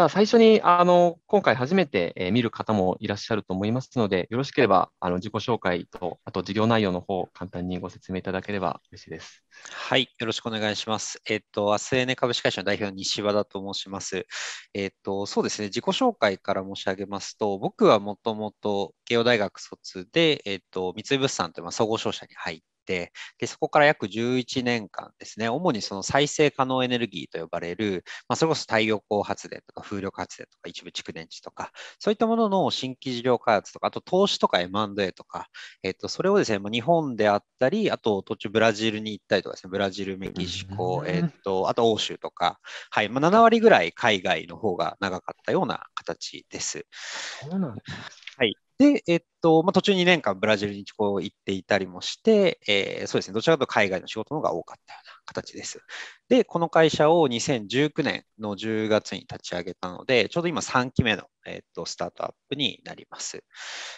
じゃあ最初にあの今回初めて、え見る方もいらっしゃると思いますので、よろしければあの自己紹介と、あと事業内容の方、簡単にご説明いただければ嬉しいです。はい、よろしくお願いします。えっ、ー、と、アスエネ株式会社の代表、の西和田と申します。えっ、ー、と、そうですね、自己紹介から申し上げますと、僕はもともと慶応大学卒で、えっ、ー、と、三井物産という総合商社に入って、でそこから約11年間ですね、主にその再生可能エネルギーと呼ばれる、まあ、それこそ太陽光発電とか風力発電とか一部蓄電池とか、そういったものの新規事業開発とか、あと投資とか M&A とか、えっと、それをですね、ま日本であったり、あと途中ブラジルに行ったりとかですね、ブラジル、メキシコ、えっと、あと欧州とか、はい、まあ、7割ぐらい海外の方が長かったような形です。そうなんですはい。で、えっと、まあ、途中2年間ブラジルにこう行っていたりもして、えー、そうですね、どちらかというと海外の仕事の方が多かったような形です。で、この会社を2019年の10月に立ち上げたので、ちょうど今3期目の、えー、っとスタートアップになります。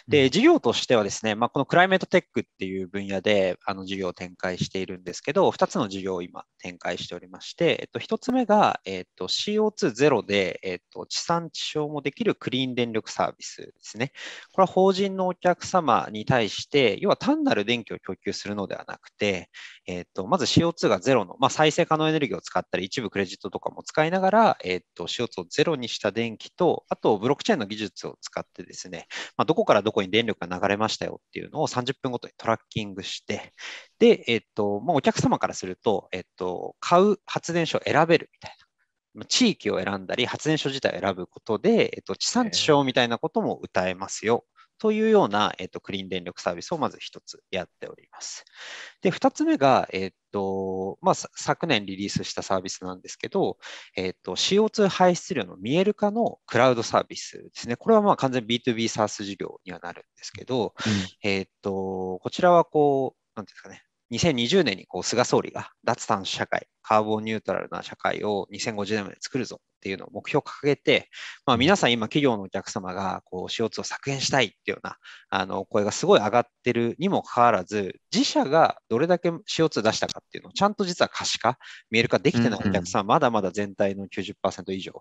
で、事業としてはですね、まあ、このクライメートテックっていう分野であの事業を展開しているんですけど、2つの事業を今展開しておりまして、えっと、1つ目が、えっと、CO2 ゼロで、えっと、地産地消もできるクリーン電力サービスですね。これは法人のお客様に対して、要は単なる電気を供給するのではなくて、えっ、ー、と、まず CO2 がゼロの、まあ、再生可能エネルギーを使ったり、一部クレジットとかも使いながら、えっ、ー、と、CO2 をゼロにした電気と、あと、ブロックチェーンの技術を使ってですね、まあ、どこからどこに電力が流れましたよっていうのを30分ごとにトラッキングして、で、えっ、ー、と、まあ、お客様からすると、えっと、買う発電所を選べるみたいな。地域を選んだり、発電所自体を選ぶことで、えっと、地産地消みたいなことも歌えますよというような、えっと、クリーン電力サービスをまず1つやっております。で、2つ目が、えっと、まあ、昨年リリースしたサービスなんですけど、えっと、CO2 排出量の見える化のクラウドサービスですね。これはまあ完全 B2B サース事業にはなるんですけど、うん、えっと、こちらはこう、なんですかね、2020年にこう菅総理が脱炭素社会、カーボンニュートラルな社会を2050年まで作るぞっていうのを目標を掲げて、まあ、皆さん今企業のお客様がこう CO2 を削減したいっていうようなあの声がすごい上がってるにもかかわらず、自社がどれだけ CO2 出したかっていうのをちゃんと実は可視化、見える化できてないお客さんまだまだ全体の90%以上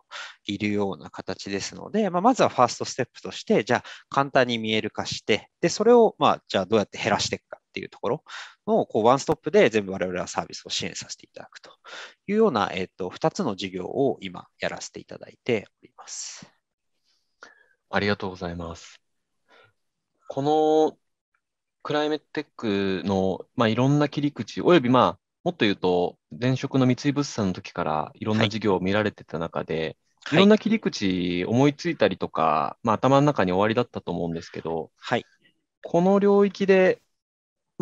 いるような形ですので、まあ、まずはファーストステップとして、じゃあ簡単に見える化して、で、それをまあじゃあどうやって減らしていくか。っていうところのこうワンストップで全部我々はサービスを支援させていただくというような、えー、と2つの事業を今やらせていただいております。ありがとうございます。このクライメットテックの、まあ、いろんな切り口、および、まあ、もっと言うと、前職の三井物産の時からいろんな事業を見られてた中で、はい、いろんな切り口思いついたりとか、まあ、頭の中に終わりだったと思うんですけど、はい、この領域で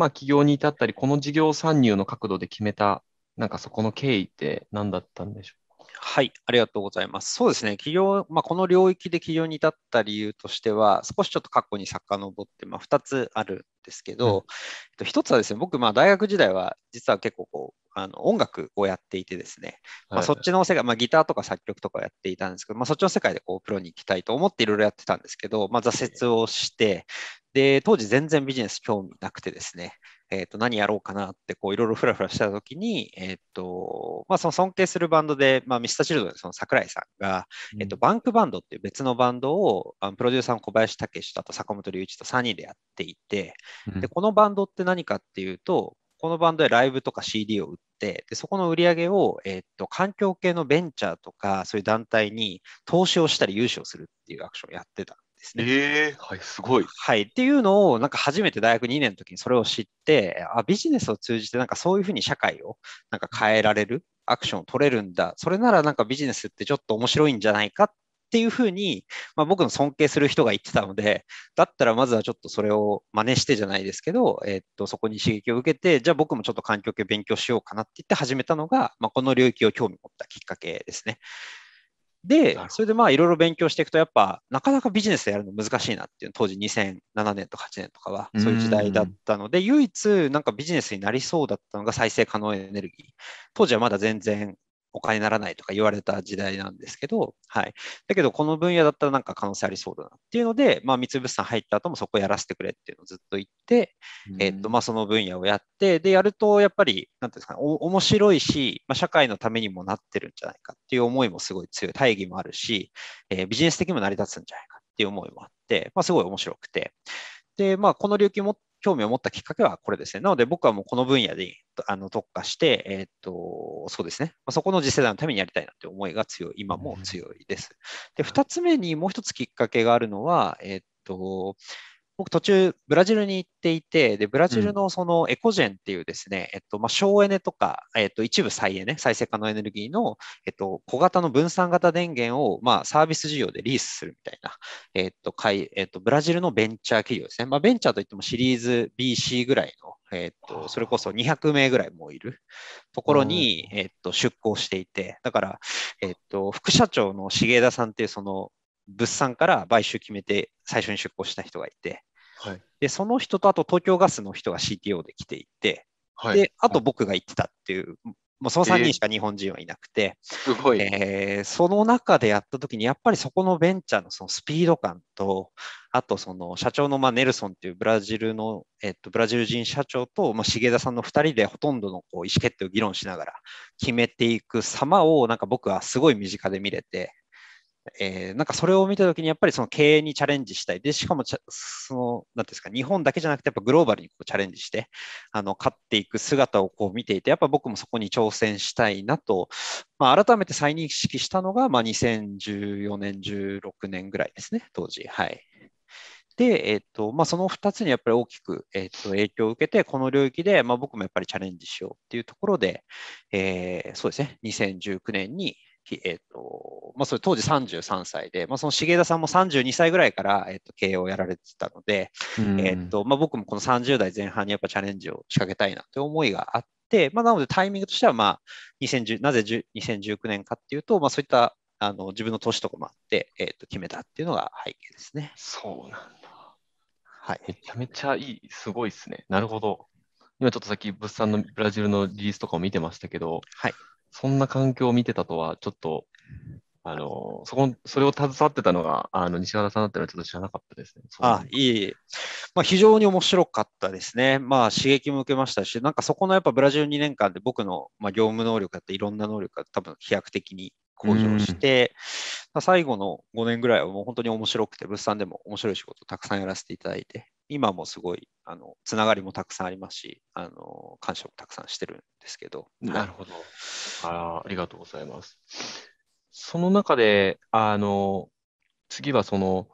まあ、起業に至ったり、この事業参入の角度で決めた、なんかそこの経緯って何だったんでしょうはい、ありがとうございます。そうですね、企業、まあ、この領域で企業に至った理由としては、少しちょっと過去に遡って、まあ、2つあるんですけど、うん、1つはですね、僕、まあ、大学時代は実は結構こう、あの音楽をやっていてですね、まあ、そっちの世界、まあ、ギターとか作曲とかやっていたんですけど、まあ、そっちの世界でこうプロに行きたいと思っていろいろやってたんですけど、まあ、挫折をして、で、当時全然ビジネス興味なくてですね、えっ、ー、と、何やろうかなって、こう、いろいろふらふらしたときに、えっ、ー、と、まあ、その尊敬するバンドで、まあ、ミスターチルドレその桜井さんが、うん、えっ、と、バンクバンドっていう別のバンドを、あのプロデューサーの小林武史と、あと坂本龍一と3人でやっていて、で、このバンドって何かっていうと、このバンドでライブとか CD を売って、でそこの売り上げを、えー、っと環境系のベンチャーとか、そういう団体に投資をしたり融資をするっていうアクションをやってたんですね。えー、はい、すごい。はい。っていうのを、なんか初めて大学2年の時にそれを知って、あ、ビジネスを通じてなんかそういうふうに社会をなんか変えられる、アクションを取れるんだ。それならなんかビジネスってちょっと面白いんじゃないかっていうふうに、まあ、僕の尊敬する人が言ってたので、だったらまずはちょっとそれを真似してじゃないですけど、えー、っと、そこに刺激を受けて、じゃあ僕もちょっと環境系勉強しようかなって言って始めたのが、まあ、この領域を興味持ったきっかけですね。で、それでまあいろいろ勉強していくと、やっぱなかなかビジネスでやるの難しいなっていう当時2007年とか8年とかはそういう時代だったので、唯一なんかビジネスになりそうだったのが再生可能エネルギー。当時はまだ全然お金にならないとか言われた時代なんですけど、はい。だけど、この分野だったらなんか可能性ありそうだなっていうので、まあ、三つさん入った後もそこやらせてくれっていうのをずっと言って、うん、えっ、と、まあ、その分野をやって、で、やると、やっぱり、なんていうんですかお面白いし、まあ、社会のためにもなってるんじゃないかっていう思いもすごい強い、大義もあるし、えー、ビジネス的にも成り立つんじゃないかっていう思いもあって、まあ、すごい面白くて、で、まあ、この領域持っ興味を持ったきっかけはこれですね。なので僕はもうこの分野にあの特化して、えっ、と、そうですね。まそこの次世代のためにやりたいなって思いが強い、今も強いです。で、二つ目にもう一つきっかけがあるのは、えっ、と、僕途中ブラジルに行っていて、で、ブラジルのそのエコジェンっていうですね、うん、えっと、まあ、省エネとか、えっと、一部再エネ、再生可能エネルギーの、えっと、小型の分散型電源を、まあ、サービス事業でリースするみたいな、えっと、いえっと、ブラジルのベンチャー企業ですね。まあ、ベンチャーといってもシリーズ BC ぐらいの、えっと、それこそ200名ぐらいもいるところに、えっと、出向していて、だから、えっと、副社長の重田さんっていう、その、物産から買収決めて最初に出向した人がいて、はい、でその人とあと東京ガスの人が CTO で来ていて、はい、であと僕が行ってたっていう、もうその3人しか日本人はいなくて、えー、えー、その中でやった時に、やっぱりそこのベンチャーのそのスピード感と、あとその社長のまあネルソンっていうブラジルの、えっと、ブラジル人社長と、まあ、重田さんの2人でほとんどのこう意思決定を議論しながら決めていく様をなんか僕はすごい身近で見れて、えー、なんかそれを見たときにやっぱりその経営にチャレンジしたい。で、しかもその、なんですか、日本だけじゃなくてやっぱグローバルにこうチャレンジして、あの、勝っていく姿をこう見ていて、やっぱ僕もそこに挑戦したいなと、まあ、改めて再認識したのが、まあ、2014年、16年ぐらいですね、当時。はい。で、えーとまあ、その2つにやっぱり大きく、えー、と影響を受けて、この領域で、まあ、僕もやっぱりチャレンジしようっていうところで、えー、そうですね、2019年に、えっ、と、まあ、それ当時33歳で、まあ、その重田さんも32歳ぐらいから、えっ、と、経営をやられてたので、うん、えっ、と、まあ、僕もこの30代前半にやっぱチャレンジを仕掛けたいなという思いがあって、まあ、なのでタイミングとしては、まあ、なぜ2019年かっていうと、まあ、そういった、あの、自分の年とかもあって、えっ、と、決めたっていうのが背景ですね。そうなんだ。はい。めちゃめちゃいい、すごいですね。なるほど。今ちょっとさっき物産のブラジルのリリースとかを見てましたけど、はい、そんな環境を見てたとは、ちょっと、あの、そこ、それを携わってたのが、あの、西原さんだったのはちょっと知らなかったですね。あ、いい。まあ、非常に面白かったですね。まあ、刺激も受けましたし、なんかそこのやっぱブラジル2年間で僕の、まあ、業務能力だっていろんな能力が多分飛躍的に向上して、最後の5年ぐらいはもう本当に面白くて、物産でも面白い仕事たくさんやらせていただいて、今もすごいあのつながりもたくさんありますしあの感謝もたくさんしてるんですけど。なるほどあありがとうございます。その中であの次はその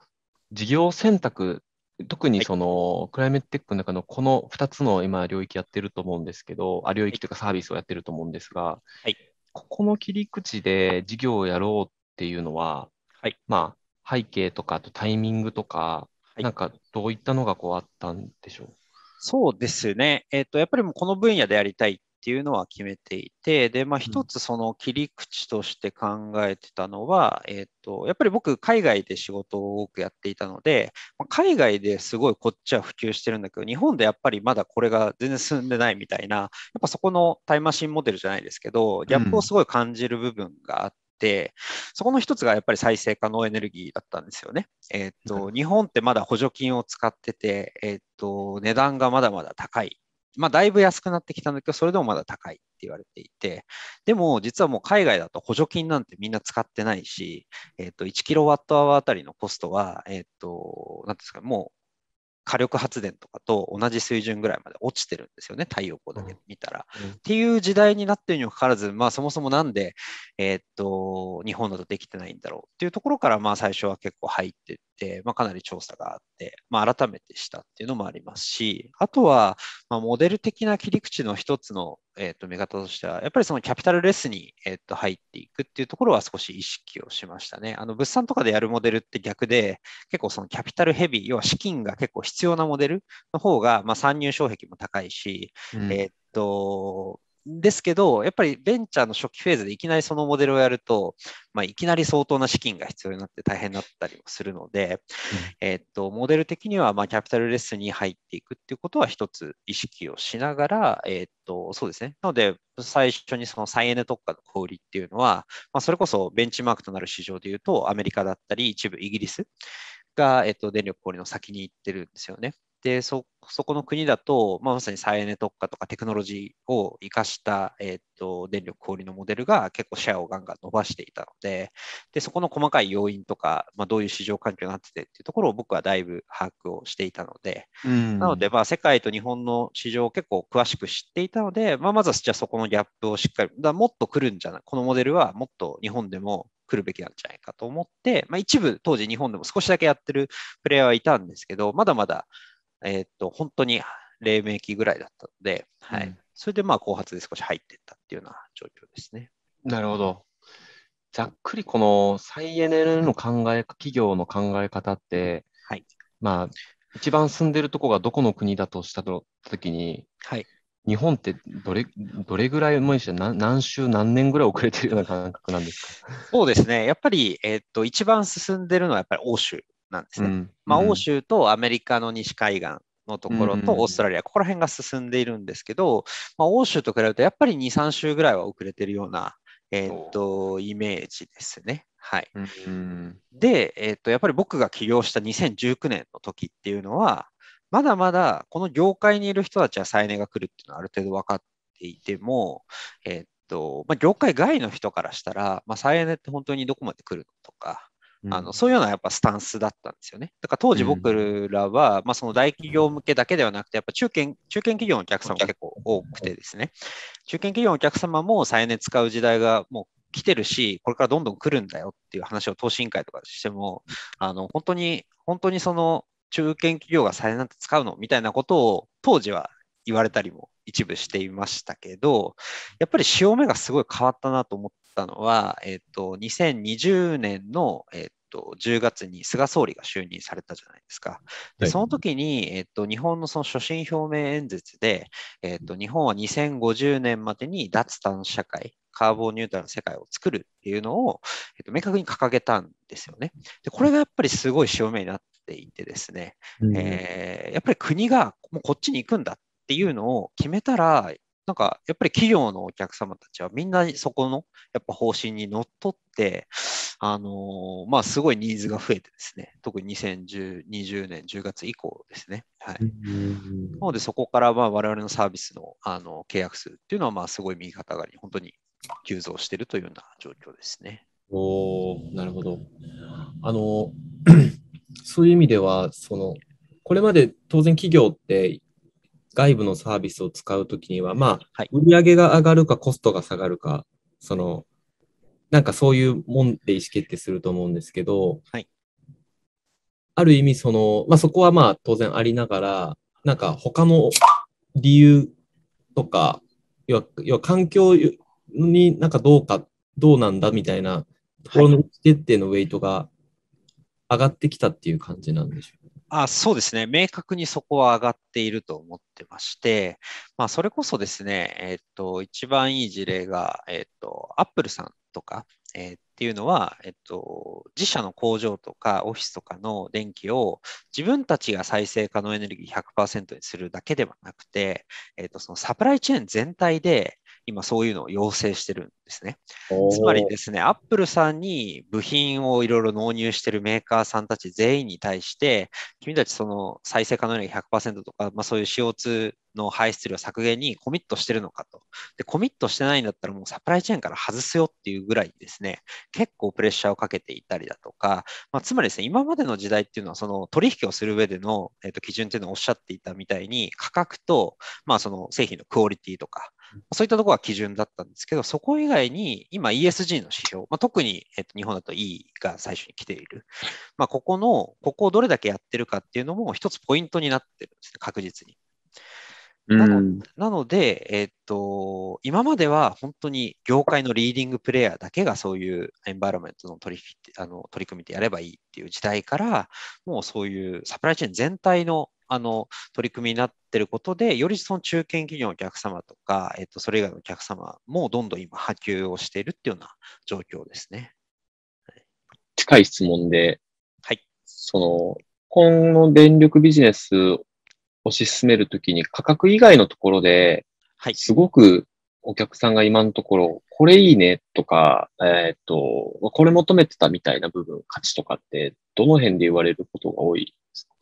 事業選択特にその、はい、クライメットテックの中のこの2つの今領域やってると思うんですけどあ領域というかサービスをやってると思うんですが、はい、ここの切り口で事業をやろうっていうのは、はい、まあ背景とかあとタイミングとかなんかどういったのがこうあったんでしょう、そうですね、えーと、やっぱりもうこの分野でやりたいっていうのは決めていて、で、まあ、一つその切り口として考えてたのは、うん、えっ、ー、と、やっぱり僕、海外で仕事を多くやっていたので、海外ですごいこっちは普及してるんだけど、日本でやっぱりまだこれが全然進んでないみたいな、やっぱそこのタイムマシンモデルじゃないですけど、ギャップをすごい感じる部分があって。て、そこの一つがやっぱり再生可能エネルギーだったんですよね。えっ、ー、と、日本ってまだ補助金を使ってて、えっ、ー、と、値段がまだまだ高い。まあ、だいぶ安くなってきたんだけど、それでもまだ高いって言われていて、でも実はもう海外だと補助金なんてみんな使ってないし、えっ、ー、と、1キロワットアワーあたりのコストは、えっ、ー、と、なんですか、もう火力発電とかと同じ水準ぐらいまで落ちてるんですよね、太陽光だけ見たら。うん、っていう時代になってるにもかかわらず、まあ、そもそもなんで、えー、っと日本だとできてないんだろうっていうところから、まあ、最初は結構入ってて、まあ、かなり調査があって、まあ、改めてしたっていうのもありますし、あとは、まあ、モデル的な切り口の一つの、えっ、ー、と、見方としては、やっぱりそのキャピタルレスに、えっ、ー、と、入っていくっていうところは少し意識をしましたね。あの、物産とかでやるモデルって逆で、結構そのキャピタルヘビー、要は資金が結構必要なモデルの方が、まあ、参入障壁も高いし、うん、えっ、ー、と、ですけど、やっぱりベンチャーの初期フェーズでいきなりそのモデルをやると、まあ、いきなり相当な資金が必要になって大変だったりもするので、うん、えー、っと、モデル的には、まキャピタルレスに入っていくっていうことは一つ意識をしながら、えー、っと、そうですね。なので、最初にその再エネ特化の小売りっていうのは、まあ、それこそベンチマークとなる市場でいうと、アメリカだったり、一部イギリスが、えっと、電力小売りの先に行ってるんですよね。で、そ、そこの国だと、まあ、まさに再エネ特化とかテクノロジーを生かした、えっ、ー、と、電力小売のモデルが結構シェアをガンガン伸ばしていたので、で、そこの細かい要因とか、まあ、どういう市場環境になっててっていうところを僕はだいぶ把握をしていたので、なので、まあ、世界と日本の市場を結構詳しく知っていたので、まあ、まずはじゃあそこのギャップをしっかり、だもっと来るんじゃない、このモデルはもっと日本でも来るべきなんじゃないかと思って、まあ、一部当時日本でも少しだけやってるプレイヤーはいたんですけど、まだまだえー、っと、本当に黎明期ぐらいだったので、はい。うん、それでまあ後発で少し入っていったっていうような状況ですね。なるほど。ざっくりこの再エネの考え、企業の考え方って、はい。まあ、一番住んでるところがどこの国だとしたときに、はい。日本ってどれどれぐらいもいして何何週何年ぐらい遅れてるような感覚なんですかそうですね。やっぱり、えー、っと、一番進んでるのはやっぱり欧州なんですね。うん、まあ、欧州とアメリカの西海岸のところとオーストラリア、ここら辺が進んでいるんですけど、まあ、欧州と比べるとやっぱり2、3週ぐらいは遅れてるような、えー、っとイメージですね。はい、で、えー、っと、やっぱり僕が起業した2019年の時っていうのは、まだまだこの業界にいる人たちは再ネが来るっていうのはある程度分かっていても、えー、っとまあ、業界外の人からしたら、まあ、再エネって本当にどこまで来るのとか、あのそういうようなやっぱスタンスだったんですよね。だから当時僕らは、うん、まあ、その大企業向けだけではなくて、やっぱ中堅中堅企業のお客様が結構多くてですね、中堅企業のお客様も再エネ使う時代がもう来てるし、これからどんどん来るんだよっていう話を投資委員会とかしても、あの本当に、本当にその中堅企業が再エネなんて使うのみたいなことを当時は言われたりも一部していましたけど、やっぱり潮目がすごい変わったなと思ったのは、えっと、2020年の、えっと、10月に菅総理が就任されたじゃないですか。でその時に、えっと、日本のその所信表明演説で、えっと、日本は2050年までに脱炭素社会、カーボンニュートラルの世界を作るっていうのを、えっと、明確に掲げたんですよね。でこれがやっぱりすごい潮目になっていてですね、うん、えー、やっぱり国がもうこっちに行くんだっていうのを決めたら、なんかやっぱり企業のお客様たちはみんなそこのやっぱ方針にのっとって、あのまあ、すごいニーズが増えてですね、特に2020年10月以降ですね。はい、なのでそこからまあ我々のサービスのあの契約数っていうのはまあすごい右肩上がり、本当に急増しているというような状況ですね。おなるほど。あの そういう意味ではそのこれまで当然企業って外部のサービスを使うときには、まあ、はい、売り上げが上がるかコストが下がるか、その、なんかそういうもんで意思決定すると思うんですけど、はい、ある意味その、まあそこはまあ当然ありながら、なんか他の理由とか、要は要は環境になんかどうか、どうなんだみたいなところの意思決定のウェイトが上がってきたっていう感じなんでしょあそうですね、明確にそこは上がっていると思ってまして、まあ、それこそですね、えっと、一番いい事例が、えっと、アップルさんとか、えー、っていうのは、えっと、自社の工場とかオフィスとかの電気を自分たちが再生可能エネルギー100%にするだけではなくて、えっと、そのサプライチェーン全体で今そういうのを要請してるんですね。つまりですね、アップルさんに部品をいろいろ納入してるメーカーさんたち全員に対して、君たちその再生可能エネルギー100%とか、まあ、そういう CO2 の排出量削減にコミットしてるのかと。で、コミットしてないんだったらもうサプライチェーンから外すよっていうぐらいですね、結構プレッシャーをかけていたりだとか、まあ、つまりですね、今までの時代っていうのはその取引をする上での、えー、と基準っていうのをおっしゃっていたみたいに、価格と、まあ、その製品のクオリティとか、そういったところが基準だったんですけど、そこ以外に今 ESG の指標、まあ、特に、えっと、日本だと E が最初に来ている、まあ、ここの、ここをどれだけやってるかっていうのも一つポイントになってるんですね、確実に。なのなので、えっ、と、今までは本当に業界のリーディングプレイヤーだけがそういうエンバイロメントの取りあの取り組みでやればいいっていう時代から、もうそういうサプライチェーン全体のあの取り組みになってることで、よりその中堅企業のお客様とか、えっ、と、それ以外のお客様もどんどん今波及をしているっていうような状況ですね。はい、近い質問で、はい。その、今後電力ビジネス推し進めるときに価格以外のところで、はい。すごくお客さんが今のところ、これいいねとか、えー、っと、これ求めてたみたいな部分、価値とかって、どの辺で言われることが多いですか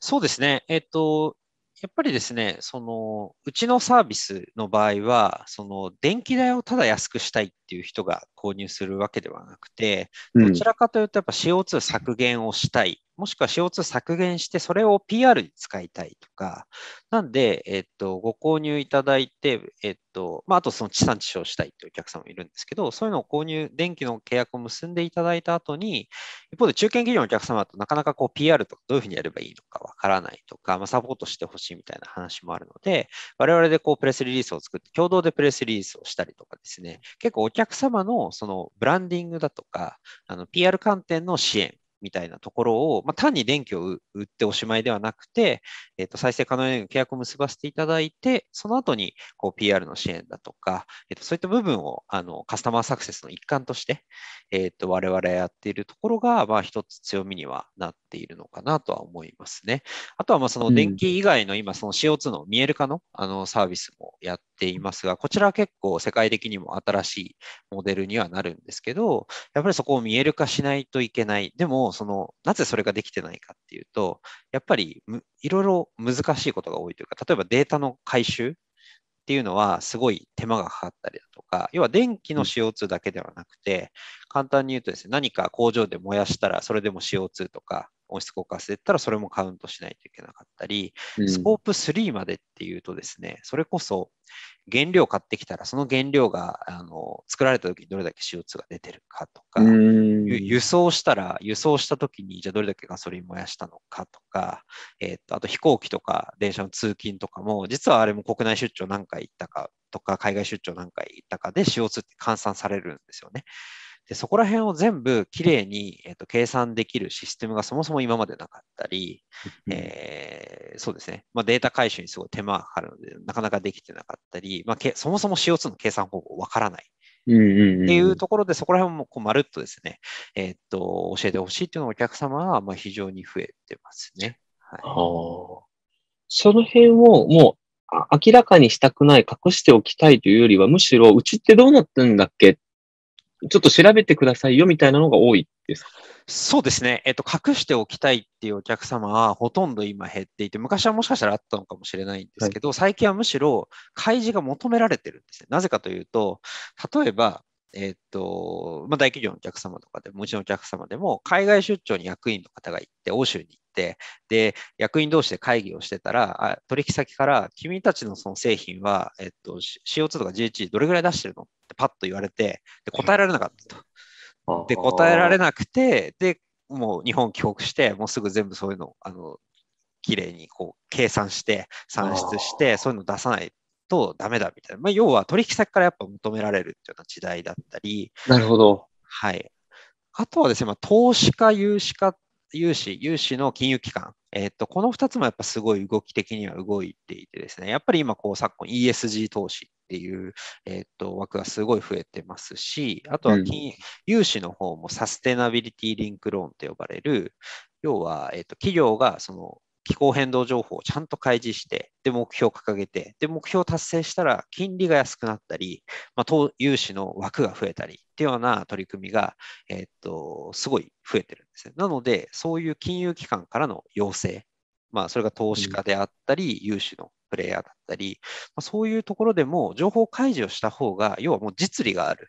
そうですね。えー、っと、やっぱりですね、その、うちのサービスの場合は、その、電気代をただ安くしたいっていう人が購入するわけではなくて、どちらかというと、やっぱ CO2 削減をしたいもしくは CO2 削減して、それを PR に使いたいとか、なんで、えっと、ご購入いただいて、えっと、まあ、あとその地産地消したいというお客さんもいるんですけど、そういうのを購入、電気の契約を結んでいただいた後に、一方で中堅企業のお客様だとなかなかこう PR とかどういうふうにやればいいのかわからないとか、まあ、サポートしてほしいみたいな話もあるので、我々でこうプレスリリースを作って、共同でプレスリリースをしたりとかですね、結構お客様のそのブランディングだとか、あの PR 観点の支援みたいなところを、まあ、単に電気を売っておしまいではなくて、えー、と再生可能エネルギーの契約を結ばせていただいて、その後にこう PR の支援だとか、えー、とそういった部分をあのカスタマーサクセスの一環として、えー、と我々やっているところが、まあ、一つ強みにはなっているのかなとは思いますね。あとはまあその電気以外の今、その CO2 の見える化のあのサービスもやっていますが、こちらは結構世界的にも新しいモデルにはなるんですけど、やっぱりそこを見える化しないといけない。でもその、なぜそれができてないかっていうと、やっぱりいろいろ難しいことが多いというか、例えばデータの回収っていうのはすごい手間がかかったりだとか、要は電気の CO2 だけではなくて、簡単に言うとですね、何か工場で燃やしたらそれでも CO2 とか、温室効果ガスで言ったらそれもカウントしないといけなかったり、スコープ3までっていうとですね、それこそ原料買ってきたらその原料があの作られた時にどれだけ CO2 が出てるかとか、輸送したら輸送した時にじゃあどれだけガソリン燃やしたのかとか、えー、とあと飛行機とか電車の通勤とかも実はあれも国内出張何回行ったかとか海外出張何回行ったかで CO2 って換算されるんですよね。でそこら辺を全部きれいに、えーと、計算できるシステムがそもそも今までなかったり、えー、そうですね、まあ、データ回収にすごい手間がかかるので、なかなかできてなかったり、まあ、けそもそも CO2 の計算方法わからない。っていうところで、そこら辺もこうまるっとですね、えー、っと、教えてほしいっていうのがお客様はまあ非常に増えてますね。はい、その辺をもう明らかにしたくない、隠しておきたいというよりは、むしろうちってどうなってんだっけっちょっと調べてくださいよみたいなのが多いですそうですね、えっと、隠しておきたいっていうお客様はほとんど今減っていて、昔はもしかしたらあったのかもしれないんですけど、はい、最近はむしろ開示が求められてるんですね。なぜかというと、例えば、えっ、と、まあ、大企業のお客様とかでも、うちのお客様でも、海外出張に役員の方が行って、欧州に行って、で、役員同士で会議をしてたら、あ取引先から、君たちのその製品は、えっ、ー、と、CO2 とか GHG どれぐらい出してるのってパッと言われて、で答えられなかったと。で、答えられなくて、で、もう日本帰国して、もうすぐ全部そういうの、あの、綺麗にこう計算して、算出して、そういうの出さないとダメだみたいな。まあ、要は取引先からやっぱ求められるっていうような時代だったり。なるほど。はい。あとはですね、まあ、投資家、融資家、融資、融資の金融機関。えっ、ー、と、この2つもやっぱすごい動き的には動いていてですね、やっぱり今こう昨今 ESG 投資っていう、えっ、ー、と、枠がすごい増えてますし、あとは金、うん、融資の方もサステナビリティリンクローンと呼ばれる、要は、えっ、ー、と、企業がその気候変動情報をちゃんと開示して、で、目標を掲げて、で、目標を達成したら金利が安くなったり、まあ、融資の枠が増えたりっていうような取り組みが、えー、っと、すごい増えてるんですね。なので、そういう金融機関からの要請、まあ、それが投資家であったり、融資のプレイヤーだったり、まあ、そういうところでも情報開示をした方が、要はもう実利がある。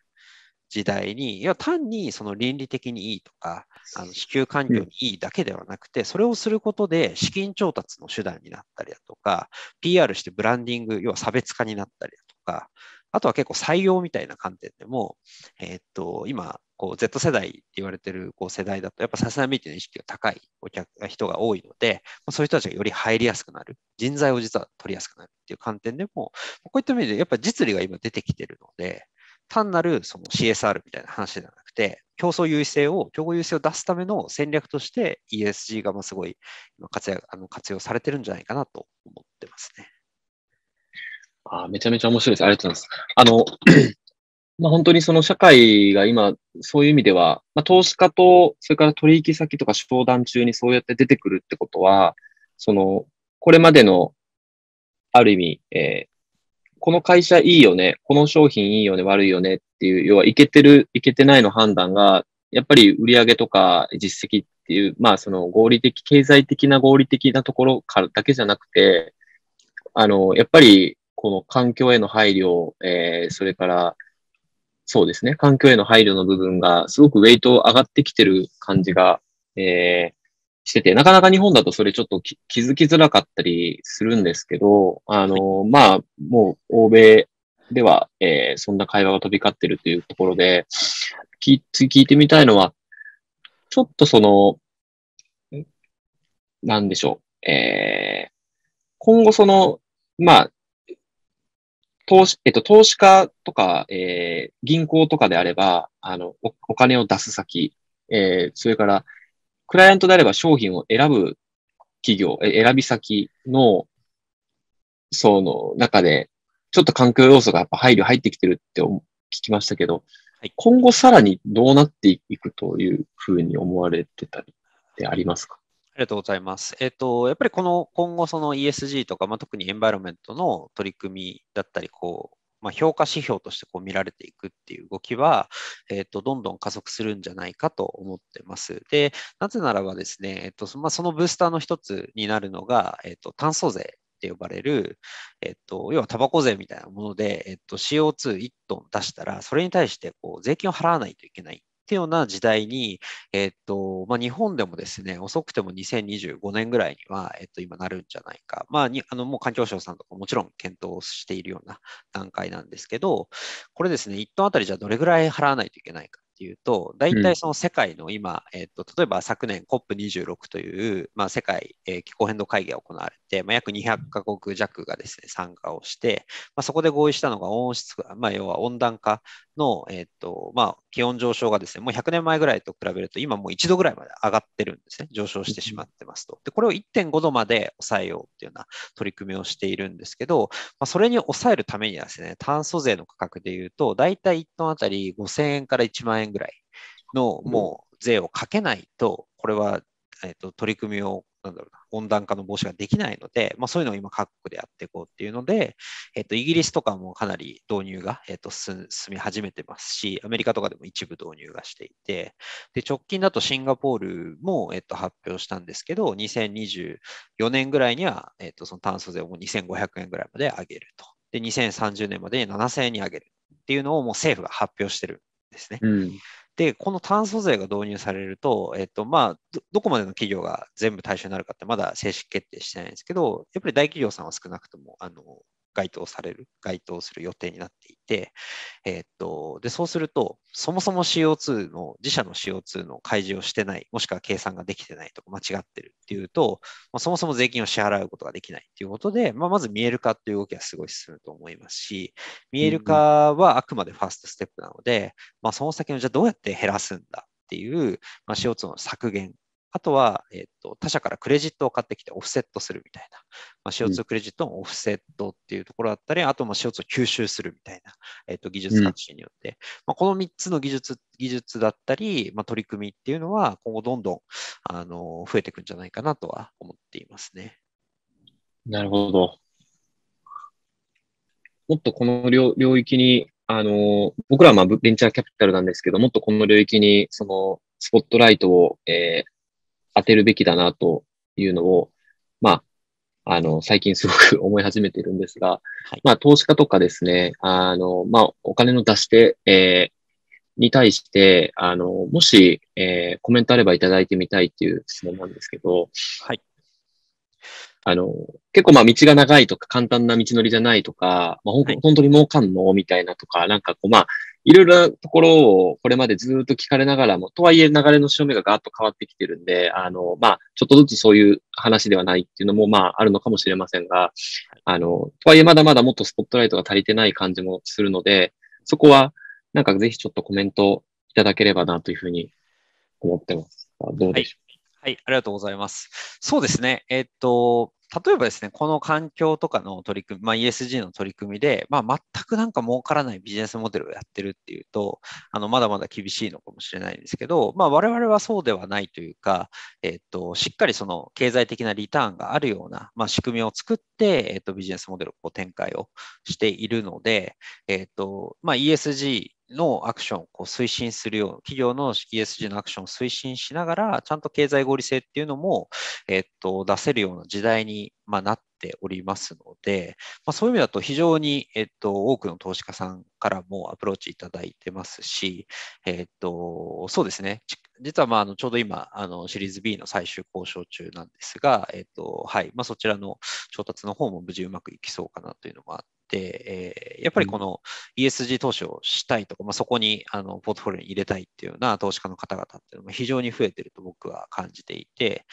時代に、いや、単にその倫理的にいいとか、あの支給環境にいいだけではなくて、それをすることで資金調達の手段になったりだとか、PR してブランディング、要は差別化になったりだとか、あとは結構採用みたいな観点でも、えー、っと、今、Z 世代って言われてるこう世代だと、やっぱサステナビリティの意識が高いお客人が多いので、そういう人たちがより入りやすくなる、人材を実は取りやすくなるっていう観点でも、こういった意味でやっぱ実利が今出てきてるので、単なるその CSR みたいな話じゃなくて、競争優位性を、競合優位性を出すための戦略として ESG がすごい活躍あの活用されてるんじゃないかなと思ってますね。あめちゃめちゃ面白いです。ありがとうございます。あの まあ、本当にその社会が今、そういう意味では、まあ、投資家と、それから取引先とか商談中にそうやって出てくるってことは、その、これまでの、ある意味、えー、この会社いいよね、この商品いいよね、悪いよねっていう、要は、いけてる、いけてないの判断が、やっぱり売上とか実績っていう、まあ、その合理的、経済的な合理的なところからだけじゃなくて、あの、やっぱり、この環境への配慮、えー、それから、そうですね、環境への配慮の部分が、すごくウェイト上がってきてる感じが、えー、してて、なかなか日本だとそれちょっと気づきづらかったりするんですけど、あの、まあ、もう欧米では、えー、そんな会話が飛び交ってるというところで、き次聞いてみたいのは、ちょっとその、なんでしょう、えー、今後その、まあ、投資、えっと、投資家とか、えー、銀行とかであれば、あの、おお金を出す先、えー、それからクライアントであれば商品を選ぶ企業、選び先の、その中で、ちょっと環境要素がやっぱ配慮入ってきてるって聞きましたけど、はい、今後さらにどうなっていくというふうに思われてたりってありますかありがとうございます。えっ、ー、と、やっぱりこの今後その ESG とか、まあ、特にエンバイロメントの取り組みだったり、こう、まあ、評価指標としてこう見られていくっていう動きは、えっ、ー、と、どんどん加速するんじゃないかと思ってます。で、なぜならばですね、えっ、ー、と、まあ、そのブースターの一つになるのが、えっ、ー、と、炭素税って呼ばれる、えっと、要はタバコ税みたいなもので、えっと、CO2 1トン出したら、それに対してこう税金を払わないといけないていうような時代に、えっと、まあ、日本でもですね、遅くても2025年ぐらいには、えっと、今なるんじゃないか。まあ、に、あの、もう環境省さんとかもちろん検討しているような段階なんですけど、これですね、1トンあたりじゃどれぐらい払わないといけないか。ていうと、大体その世界の今、えっと、と例えば昨年 COP26 という、まあ、世界、えー、気候変動会議が行われて、まあ、約200カ国弱がですね参加をして、まあ、そこで合意したのが温室、まあ、要は温暖化の、えっ、ー、と、まあ、気温上昇がですね、もう100年前ぐらいと比べると、今もう1度ぐらいまで上がってるんですね。上昇してしまってますと。で、これを1.5度まで抑えようっていうような取り組みをしているんですけど、まあ、それに抑えるためにはですね、炭素税の価格でいうと、大体1トンあたり5000円から1万円ぐらいの、もう税をかけないと、これは、えっ、ー、と、取り組みをなんだろうな、温暖化の防止ができないので、まあ、そういうのを今各国でやっていこうっていうので、えっと、イギリスとかもかなり導入が、えっと、進み始めてますし、アメリカとかでも一部導入がしていて、で、直近だとシンガポールも、えっと、発表したんですけど、2024年ぐらいには、えっと、その炭素税を2500円ぐらいまで上げると。で、2030年までに7000円に上げるっていうのをもう政府が発表してるんですね。うんで、この炭素税が導入されると、えっと、まあ、どこまでの企業が全部対象になるかってまだ正式決定してないんですけど、やっぱり大企業さんは少なくとも、あの、該当される、該当する予定になっていて、えー、っと、で、そうすると、そもそも CO2 の、自社の CO2 の開示をしてない、もしくは計算ができてないとか間違ってるっていうと、まあ、そもそも税金を支払うことができないっていうことで、まあ、まず見える化っていう動きはすごい進むと思いますし、見える化はあくまでファーストステップなので、まあ、その先のじゃあどうやって減らすんだっていう、まあ、CO2 の削減あとは、えっ、と、他社からクレジットを買ってきてオフセットするみたいな。まあ、CO2 クレジットのオフセットっていうところだったり、あとま CO2 を吸収するみたいな、えっ、と、技術革新によって、うん、まあ、この3つの技術、技術だったり、まあ、取り組みっていうのは今後どんどん、あの、増えていくんじゃないかなとは思っていますね。なるほど。もっとこの領域に、あの、僕らはまベンチャーキャピタルなんですけど、もっとこの領域に、その、スポットライトを、えー当てるべきだなというのを、まあ、あの、最近すごく思い始めているんですが、はい、まあ、投資家とかですね、あの、まあ、お金の出して、えー、に対して、あの、もし、えー、コメントあればいただいてみたいっていう質問なんですけど、はい。あの、結構まあ道が長いとか簡単な道のりじゃないとか、まあ、本当に儲かんのみたいなとか、なんかこうまあいろいろなところをこれまでずっと聞かれながらも、とはいえ流れの潮目がガーッと変わってきてるんで、あの、まあ、ちょっとずつそういう話ではないっていうのも、まあ、あるのかもしれませんが、あの、とはいえまだまだもっとスポットライトが足りてない感じもするので、そこは、なんかぜひちょっとコメントいただければなというふうに思ってます。どうでしょう、はい、はい、ありがとうございます。そうですね。えー、っと、例えばですね、この環境とかの取り組み、まあ、ESG の取り組みで、まあ、全くなんか儲からないビジネスモデルをやってるっていうと、あのまだまだ厳しいのかもしれないんですけど、まあ、我々はそうではないというか、えっと、しっかりその経済的なリターンがあるような、まあ、仕組みを作って、えっと、ビジネスモデルを展開をしているので、えっとまあ、ESG のアクションをこう推進するよう、企業の ESG のアクションを推進しながら、ちゃんと経済合理性っていうのも、えっと、出せるような時代に、まあ、なっておりますので、まあ、そういう意味だと非常に、えっと、多くの投資家さんからもアプローチいただいてますし、えっと、そうですね、実はまああのちょうど今、あのシリーズ B の最終交渉中なんですが、えっとはいまあ、そちらの調達の方も無事うまくいきそうかなというのもあっ、えやっぱりこの ESG 投資をしたいとか、まあ、そこにあのポートフォリオに入れたいっていうような投資家の方々っていうのも非常に増えてると僕は感じていて、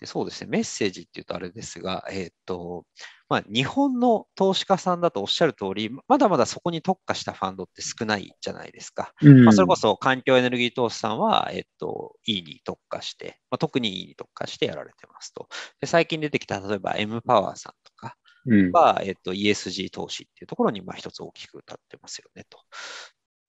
でそうですね、メッセージっていうとあれですが、えっ、と、まあ、日本の投資家さんだとおっしゃる通り、まだまだそこに特化したファンドって少ないじゃないですか。うん、まあ、それこそ環境エネルギー投資さんは、えっ、と、E に特化して、まあ、特に E に特化してやられてますと。で最近出てきた、例えば M パワーさんは、うん、えっと、ESG 投資っていうところに、まあ、一つ大きく立ってますよねと。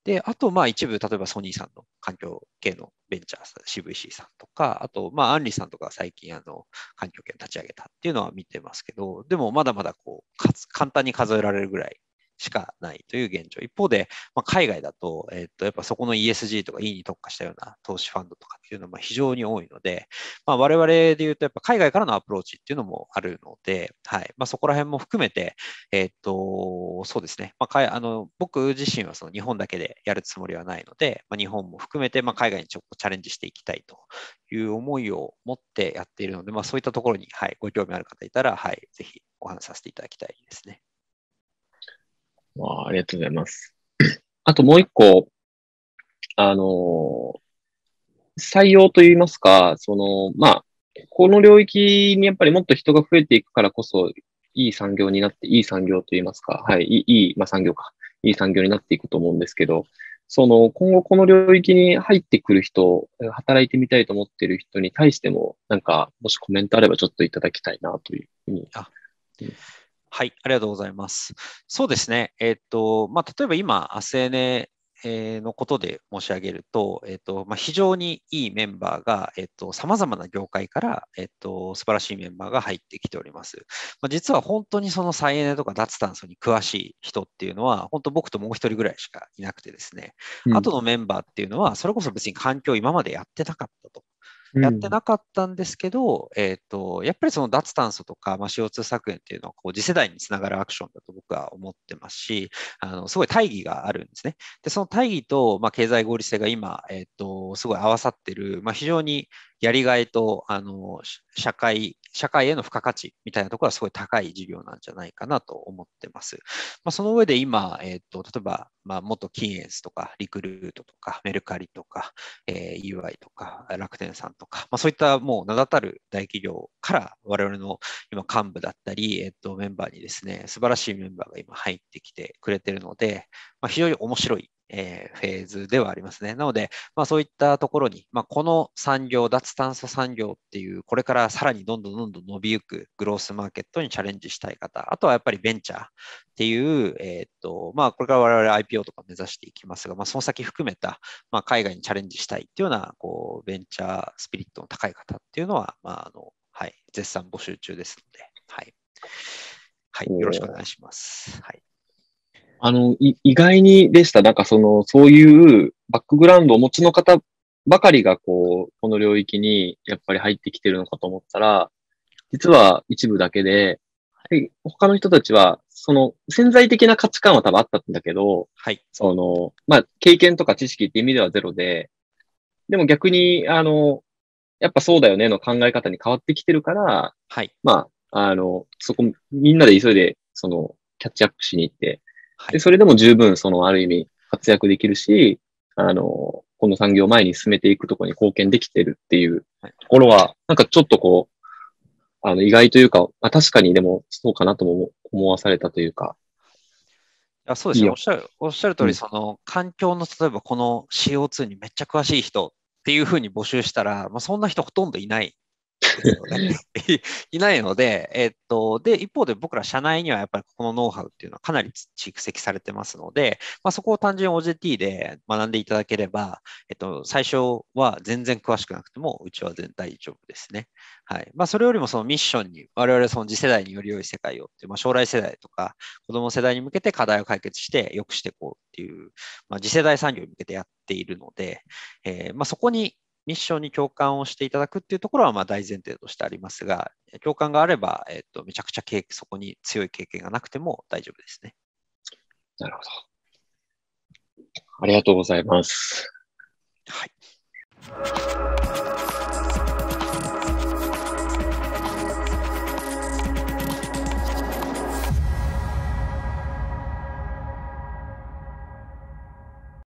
で、あと、まあ、一部、例えばソニーさんの環境系のベンチャー、CVC さんとか、あと、まあ、アンリさんとか最近、あの、環境系立ち上げたっていうのは見てますけど、でも、まだまだ、こう、簡単に数えられるぐらいしかないという現状。一方で、まあ、海外だと、えっ、と、やっぱそこの ESG とか E に特化したような投資ファンドとかっていうのも非常に多いので、まあ、我々で言うとやっぱ海外からのアプローチっていうのもあるので、はい。まあ、そこら辺も含めて、えっ、と、そうですね。まあ、あの僕自身はその日本だけでやるつもりはないので、まあ、日本も含めて、まあ、海外にちょっとチャレンジしていきたいという思いを持ってやっているので、まあ、そういったところに、はい、ご興味ある方いたら、はい、ぜひお話しさせていただきたいですね。あありがとうございます。あともう一個、あの、採用といいますか、その、まあ、この領域にやっぱりもっと人が増えていくからこそ、いい産業になって、いい産業といいますか、はい、いい、いいまあ、産業か、いい産業になっていくと思うんですけど、その、今後この領域に入ってくる人、働いてみたいと思ってる人に対しても、なんか、もしコメントあればちょっといただきたいなというふうに。あはい、ありがとうございます。そうですね。えっ、ー、と、まあ、例えば今、アセーネのことで申し上げると、えっ、ー、と、まあ、非常にいいメンバーが、えっ、ー、と、様々な業界から、えっと、素晴らしいメンバーが入ってきております。まあ、実は本当にその再エネとか脱炭素に詳しい人っていうのは、本当僕ともう一人ぐらいしかいなくてですね、うん、後のメンバーっていうのは、それこそ別に環境今までやってなかったと。やってなかったんですけど、うん、えっ、ー、と、やっぱりその脱炭素とか、まあ、CO2 削減っていうのは、こう、次世代につながるアクションだと僕は思ってますし、あの、すごい大義があるんですね。で、その大義と、まあ、経済合理性が今、えっ、ー、と、すごい合わさってる、まあ、非常にやりがいと、あの、社会社会への付加価値みたいなところはすごい高い事業なんじゃないかなと思ってます。まあ、その上で今、えっ、ー、と、例えば、まあ、元キーエンスとか、リクルートとか、メルカリとか、えー、UI とか、楽天さんとか、まあ、そういったもう名だたる大企業から我々の今幹部だったり、えっ、ー、と、メンバーにですね、素晴らしいメンバーが今入ってきてくれてるので、まあ、非常に面白いえー、フェーズではありますね。なので、まあ、そういったところに、まあ、この産業、脱炭素産業っていう、これからさらにどんどんどんどん伸びゆくグロースマーケットにチャレンジしたい方、あとはやっぱりベンチャーっていう、えー、っとまあ、これから我々 IPO とか目指していきますが、まあ、その先含めた、まあ、海外にチャレンジしたいっていうようなこうベンチャースピリットの高い方っていうのは、まああのはい、絶賛募集中ですので、はいはい、よろしくお願いします。はいあの、意外にでした。なんかその、そういうバックグラウンドをお持ちの方ばかりが、こう、この領域にやっぱり入ってきてるのかと思ったら、実は一部だけで、はい、他の人たちは、その潜在的な価値観は多分あったんだけど、はい。その、まあ、経験とか知識って意味ではゼロで、でも逆に、あの、やっぱそうだよねの考え方に変わってきてるから、はい。まあ、あの、そこ、みんなで急いで、その、キャッチアップしに行って、で、それでも十分、その、ある意味、活躍できるし、あの、この産業を前に進めていくところに貢献できてるっていうところは、なんかちょっとこう、あの、意外というか、まあ、確かにでもそうかなとも思わされたというか。あそうですねおっしゃる、おっしゃる通り、その、環境の、例えばこの CO2 にめっちゃ詳しい人っていうふうに募集したら、まあ、そんな人ほとんどいない いないので、えっと、で、一方で僕ら社内にはやっぱりここのノウハウっていうのはかなり蓄積されてますので、まあ、そこを単純に OJT で学んでいただければ、えっと、最初は全然詳しくなくても、うちは全大丈夫ですね。はい。まあ、それよりもそのミッションに、我々その次世代により良い世界をってまあ、将来世代とか、子供世代に向けて課題を解決して、良くしていこうっていう、まあ、次世代産業に向けてやっているので、えー、まあ、そこにミッションに共感をしていただくっていうところはま大前提としてありますが、共感があれば、えっと、めちゃくちゃ経そこに強い経験がなくても大丈夫ですね。なるほど。ありがとうございます。はい。